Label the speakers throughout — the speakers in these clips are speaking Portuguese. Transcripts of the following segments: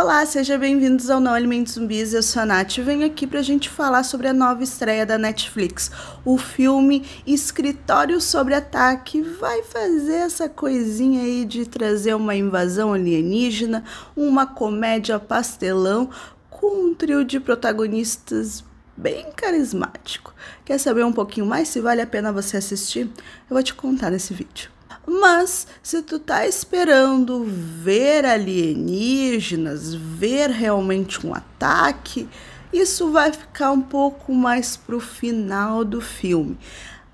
Speaker 1: Olá, sejam bem-vindos ao Não Alimentos Zumbis, eu sou a Nath e venho aqui pra gente falar sobre a nova estreia da Netflix. O filme Escritório sobre Ataque vai fazer essa coisinha aí de trazer uma invasão alienígena, uma comédia pastelão com um trio de protagonistas bem carismático. Quer saber um pouquinho mais se vale a pena você assistir? Eu vou te contar nesse vídeo. Mas se tu tá esperando ver alienígenas, ver realmente um ataque, isso vai ficar um pouco mais pro final do filme.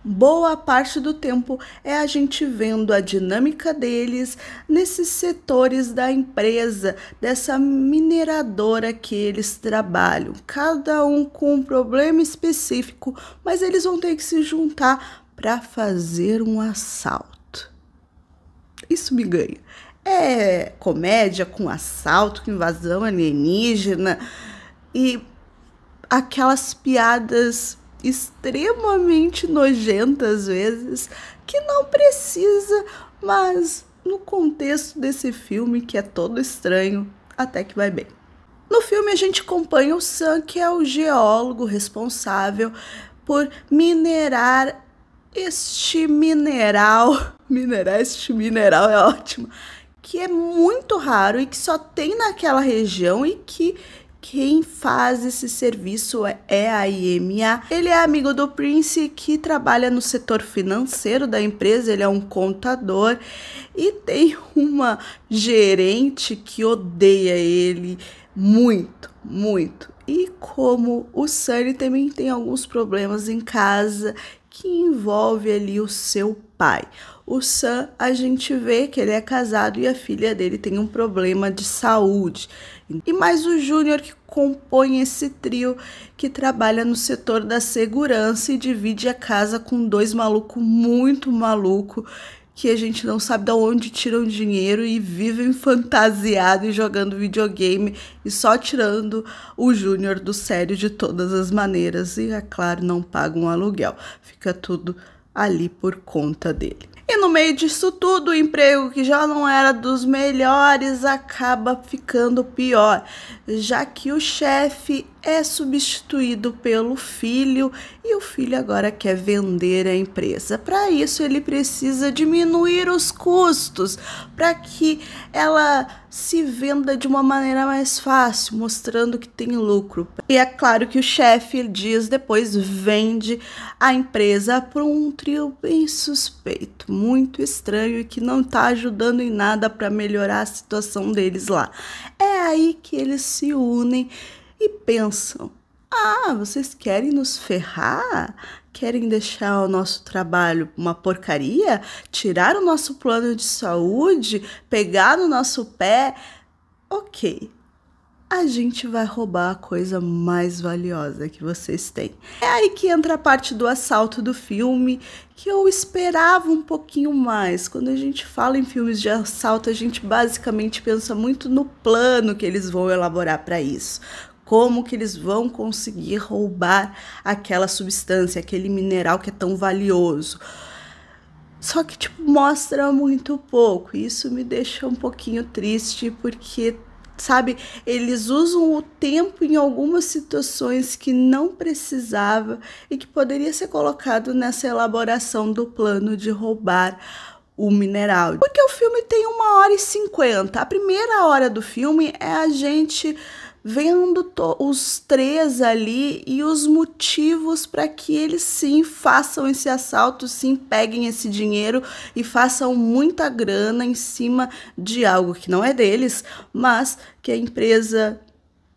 Speaker 1: Boa parte do tempo é a gente vendo a dinâmica deles nesses setores da empresa, dessa mineradora que eles trabalham, cada um com um problema específico, mas eles vão ter que se juntar para fazer um assalto. Isso me ganha. É comédia com assalto, com invasão alienígena e aquelas piadas extremamente nojentas às vezes que não precisa, mas no contexto desse filme que é todo estranho, até que vai bem. No filme a gente acompanha o Sam, que é o geólogo responsável por minerar este mineral, mineral, este mineral é ótimo, que é muito raro e que só tem naquela região e que quem faz esse serviço é, é a IMA. Ele é amigo do Prince que trabalha no setor financeiro da empresa, ele é um contador e tem uma gerente que odeia ele muito, muito. E como o Sunny também tem alguns problemas em casa que envolve ali o seu pai. O Sam, a gente vê que ele é casado e a filha dele tem um problema de saúde. E mais o Júnior que compõe esse trio que trabalha no setor da segurança e divide a casa com dois malucos muito maluco que a gente não sabe de onde tiram dinheiro e vivem fantasiado e jogando videogame e só tirando o Júnior do sério de todas as maneiras. E, é claro, não pagam aluguel. Fica tudo ali por conta dele. E no meio disso tudo, o emprego que já não era dos melhores acaba ficando pior, já que o chefe é substituído pelo filho e o filho agora quer vender a empresa. Para isso, ele precisa diminuir os custos para que ela se venda de uma maneira mais fácil, mostrando que tem lucro. E é claro que o chefe dias depois vende a empresa para um trio bem suspeito, muito estranho e que não está ajudando em nada para melhorar a situação deles lá. É aí que eles se unem e pensam: ah, vocês querem nos ferrar? Querem deixar o nosso trabalho uma porcaria? Tirar o nosso plano de saúde? Pegar no nosso pé? Ok, a gente vai roubar a coisa mais valiosa que vocês têm. É aí que entra a parte do assalto do filme, que eu esperava um pouquinho mais. Quando a gente fala em filmes de assalto, a gente basicamente pensa muito no plano que eles vão elaborar para isso como que eles vão conseguir roubar aquela substância, aquele mineral que é tão valioso. Só que tipo mostra muito pouco. isso me deixa um pouquinho triste porque sabe, eles usam o tempo em algumas situações que não precisava e que poderia ser colocado nessa elaboração do plano de roubar o mineral. Porque o filme tem uma hora e cinquenta. A primeira hora do filme é a gente vendo os três ali e os motivos para que eles sim façam esse assalto, sim peguem esse dinheiro e façam muita grana em cima de algo que não é deles, mas que a empresa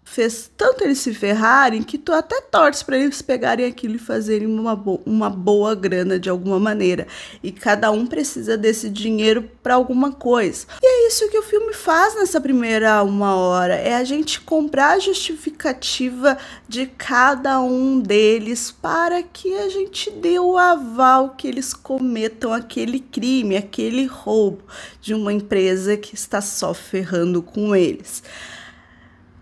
Speaker 1: fez tanto eles se ferrarem que tu até torce para eles pegarem aquilo e fazerem uma, bo uma boa grana de alguma maneira. E cada um precisa desse dinheiro para alguma coisa. E é isso que o filme faz nessa primeira uma hora: é a gente comprar a justificativa de cada um deles para que a gente dê o aval que eles cometam aquele crime, aquele roubo de uma empresa que está só ferrando com eles.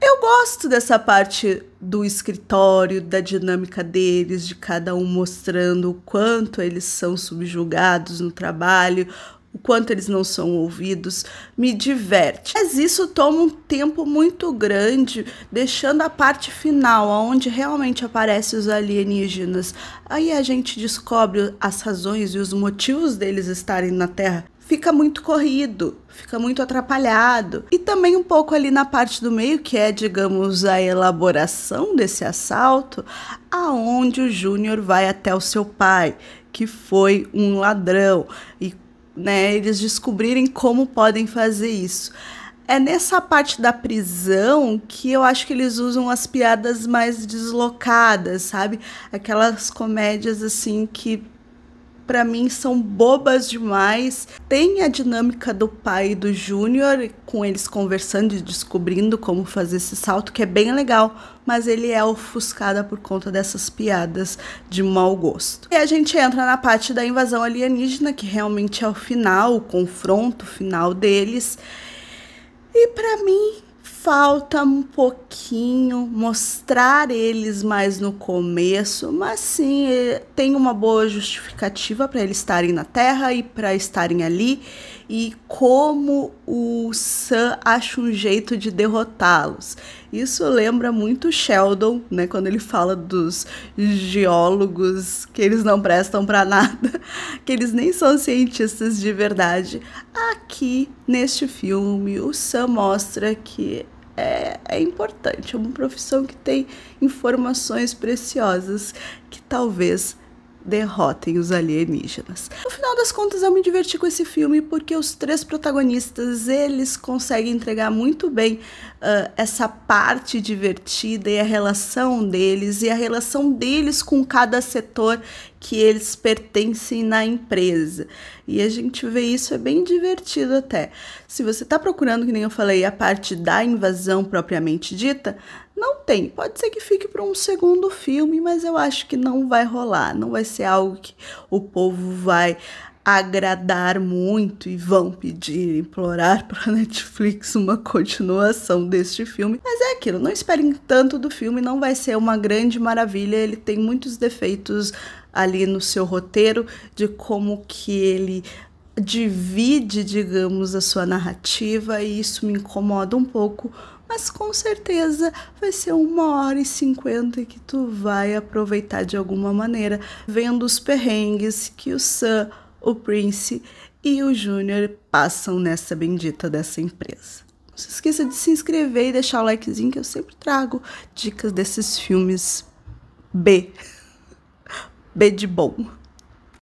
Speaker 1: Eu gosto dessa parte do escritório, da dinâmica deles, de cada um mostrando o quanto eles são subjugados no trabalho, o quanto eles não são ouvidos, me diverte. Mas isso toma um tempo muito grande, deixando a parte final, onde realmente aparecem os alienígenas. Aí a gente descobre as razões e os motivos deles estarem na Terra fica muito corrido, fica muito atrapalhado. E também um pouco ali na parte do meio, que é, digamos, a elaboração desse assalto, aonde o Júnior vai até o seu pai, que foi um ladrão, e né, eles descobrirem como podem fazer isso. É nessa parte da prisão que eu acho que eles usam as piadas mais deslocadas, sabe? Aquelas comédias assim que para mim são bobas demais. Tem a dinâmica do pai e do Júnior, com eles conversando e descobrindo como fazer esse salto, que é bem legal, mas ele é ofuscada por conta dessas piadas de mau gosto. E a gente entra na parte da invasão alienígena, que realmente é o final, o confronto final deles. E para mim, falta um pouquinho mostrar eles mais no começo, mas sim, é, tem uma boa justificativa para eles estarem na Terra e para estarem ali e como o Sam acha um jeito de derrotá-los. Isso lembra muito Sheldon, né, quando ele fala dos geólogos que eles não prestam para nada, que eles nem são cientistas de verdade. Aqui neste filme, o Sam mostra que é, é importante, é uma profissão que tem informações preciosas que talvez derrotem os alienígenas. No final das contas, eu me diverti com esse filme porque os três protagonistas, eles conseguem entregar muito bem uh, essa parte divertida e a relação deles e a relação deles com cada setor que eles pertencem na empresa. E a gente vê isso é bem divertido até. Se você está procurando, que nem eu falei, a parte da invasão propriamente dita, não tem. Pode ser que fique para um segundo filme, mas eu acho que não vai rolar. Não vai ser algo que o povo vai agradar muito e vão pedir, implorar para Netflix uma continuação deste filme. Mas é aquilo, não esperem tanto do filme, não vai ser uma grande maravilha, ele tem muitos defeitos ali no seu roteiro de como que ele divide, digamos, a sua narrativa e isso me incomoda um pouco mas com certeza vai ser uma hora e cinquenta que tu vai aproveitar de alguma maneira, vendo os perrengues que o Sam, o Prince e o Júnior passam nessa bendita dessa empresa. Não se esqueça de se inscrever e deixar o likezinho que eu sempre trago dicas desses filmes B. B de bom.